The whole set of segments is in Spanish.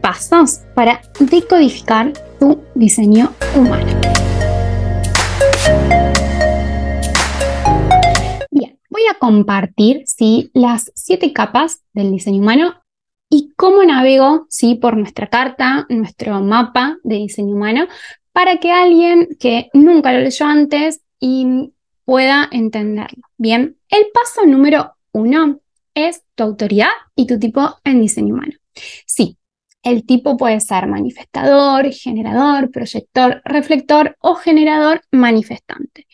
pasos para decodificar tu diseño humano. Bien, voy a compartir las siete capas del diseño humano y cómo navego ¿sí? por nuestra carta, nuestro mapa de diseño humano, para que alguien que nunca lo leyó antes y pueda entenderlo. Bien, el paso número uno es tu autoridad y tu tipo en diseño humano. Sí, el tipo puede ser manifestador, generador, proyector, reflector o generador manifestante.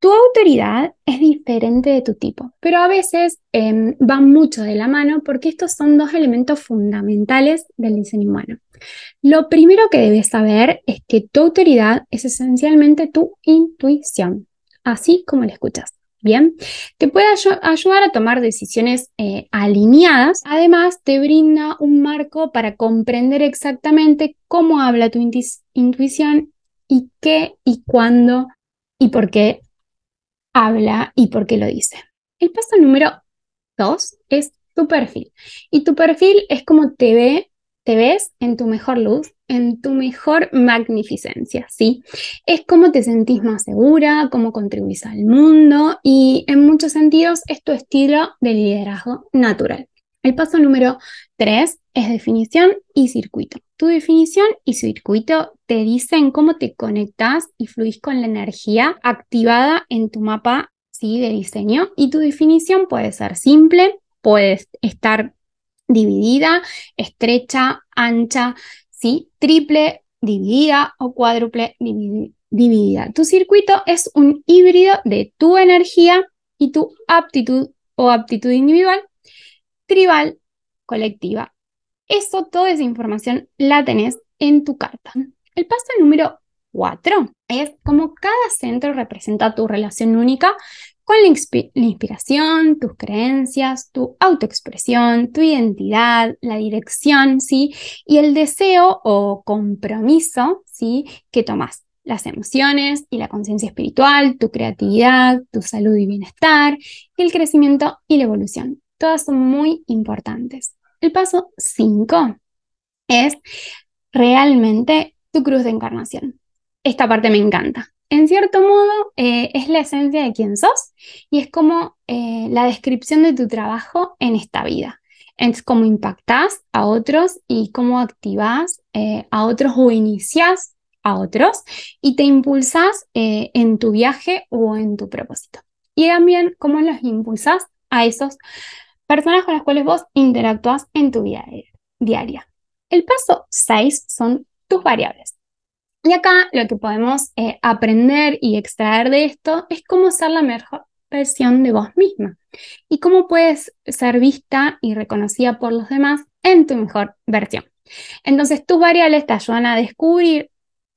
Tu autoridad es diferente de tu tipo, pero a veces em, van mucho de la mano porque estos son dos elementos fundamentales del diseño humano. Lo primero que debes saber es que tu autoridad es esencialmente tu intuición, así como la escuchas. Bien, te puede ayudar a tomar decisiones eh, alineadas. Además, te brinda un marco para comprender exactamente cómo habla tu intuición y qué y cuándo y por qué habla y por qué lo dice. El paso número dos es tu perfil. Y tu perfil es como te ve te ves en tu mejor luz, en tu mejor magnificencia, ¿sí? Es cómo te sentís más segura, cómo contribuís al mundo y en muchos sentidos es tu estilo de liderazgo natural. El paso número tres es definición y circuito. Tu definición y circuito te dicen cómo te conectas y fluís con la energía activada en tu mapa ¿sí? de diseño y tu definición puede ser simple, puede estar dividida, estrecha, ancha, ¿sí? triple dividida o cuádruple dividida. Tu circuito es un híbrido de tu energía y tu aptitud o aptitud individual, tribal, colectiva. Eso, toda esa información la tenés en tu carta. El paso número 4 es como cada centro representa tu relación única con la, inspiración, tus creencias, tu autoexpresión, tu identidad, la dirección, ¿sí? Y el deseo o compromiso, ¿sí? Que tomas las emociones y la conciencia espiritual, tu creatividad, tu salud y bienestar, el crecimiento y la evolución. Todas son muy importantes. El paso 5 es realmente tu cruz de encarnación. Esta parte me encanta en cierto modo, eh, es la esencia de quién sos y es como eh, la descripción de tu trabajo en esta vida. Es cómo impactas a otros y cómo activás eh, a otros o inicias a otros y te impulsas en tu viaje o en tu propósito. Y también cómo los impulsas a esas personas con las cuales vos interactuás en tu vida diaria. El paso 6 son tus variables. Y acá lo que podemos eh, aprender y extraer de esto es cómo ser la mejor versión de vos misma y cómo puedes ser vista y reconocida por los demás en tu mejor versión. Entonces, tus variables te ayudan a descubrir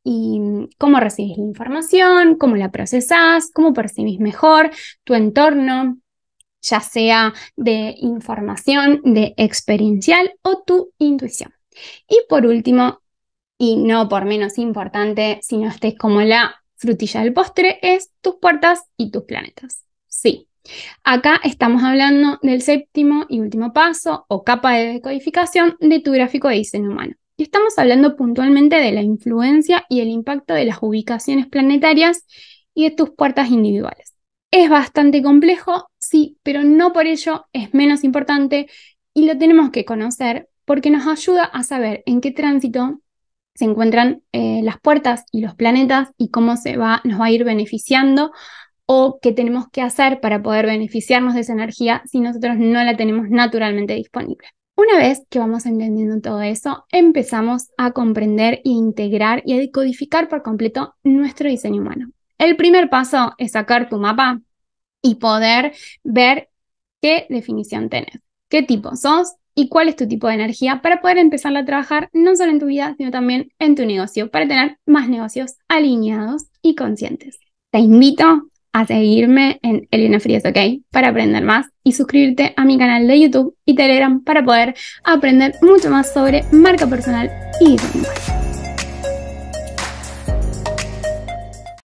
mm, cómo recibís la información, cómo la procesás, cómo percibís mejor tu entorno, ya sea de información, de experiencial o tu intuición. Y por último, y no por menos importante, si no estés como la frutilla del postre, es tus puertas y tus planetas. Sí, acá estamos hablando del séptimo y último paso o capa de decodificación de tu gráfico de diseño humano. Y estamos hablando puntualmente de la influencia y el impacto de las ubicaciones planetarias y de tus puertas individuales. Es bastante complejo, sí, pero no por ello es menos importante y lo tenemos que conocer porque nos ayuda a saber en qué tránsito se encuentran eh, las puertas y los planetas y cómo se va, nos va a ir beneficiando o qué tenemos que hacer para poder beneficiarnos de esa energía si nosotros no la tenemos naturalmente disponible. Una vez que vamos entendiendo todo eso, empezamos a comprender e integrar y a decodificar por completo nuestro diseño humano. El primer paso es sacar tu mapa y poder ver qué definición tenés, qué tipo sos, y cuál es tu tipo de energía para poder empezarla a trabajar no solo en tu vida, sino también en tu negocio, para tener más negocios alineados y conscientes. Te invito a seguirme en Elena Frías, ¿ok? Para aprender más y suscribirte a mi canal de YouTube y Telegram para poder aprender mucho más sobre marca personal y